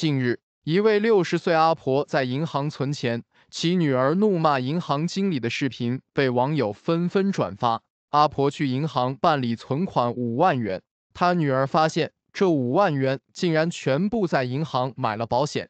近日，一位六十岁阿婆在银行存钱，其女儿怒骂银行经理的视频被网友纷纷转发。阿婆去银行办理存款五万元，她女儿发现这五万元竟然全部在银行买了保险。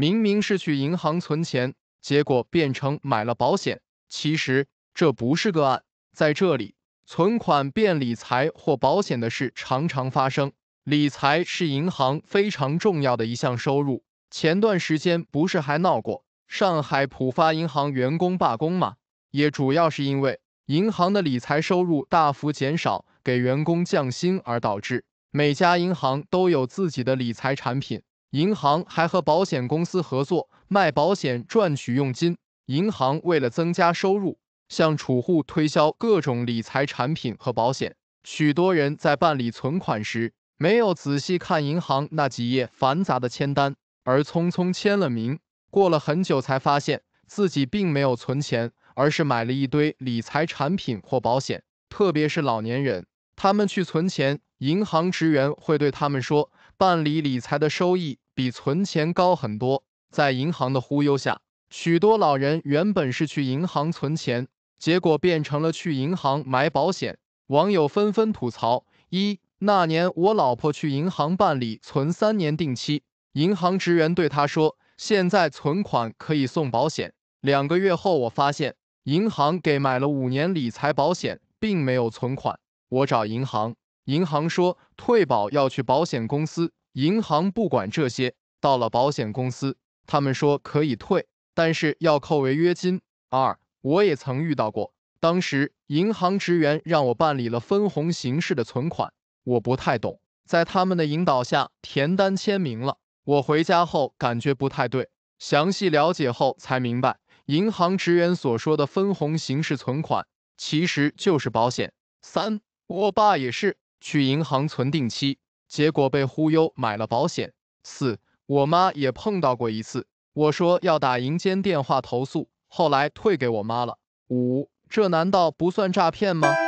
明明是去银行存钱，结果变成买了保险。其实这不是个案，在这里存款变理财或保险的事常常发生。理财是银行非常重要的一项收入。前段时间不是还闹过上海浦发银行员工罢工吗？也主要是因为银行的理财收入大幅减少，给员工降薪而导致。每家银行都有自己的理财产品。银行还和保险公司合作卖保险赚取佣金。银行为了增加收入，向储户推销各种理财产品和保险。许多人在办理存款时，没有仔细看银行那几页繁杂的签单，而匆匆签了名。过了很久才发现自己并没有存钱，而是买了一堆理财产品或保险。特别是老年人，他们去存钱，银行职员会对他们说。办理理财的收益比存钱高很多，在银行的忽悠下，许多老人原本是去银行存钱，结果变成了去银行买保险。网友纷纷吐槽：一那年我老婆去银行办理存三年定期，银行职员对她说，现在存款可以送保险。两个月后，我发现银行给买了五年理财保险，并没有存款。我找银行。银行说退保要去保险公司，银行不管这些。到了保险公司，他们说可以退，但是要扣违约金。二，我也曾遇到过，当时银行职员让我办理了分红形式的存款，我不太懂，在他们的引导下填单签名了。我回家后感觉不太对，详细了解后才明白，银行职员所说的分红形式存款其实就是保险。三，我爸也是。去银行存定期，结果被忽悠买了保险。四，我妈也碰到过一次，我说要打银监电话投诉，后来退给我妈了。五，这难道不算诈骗吗？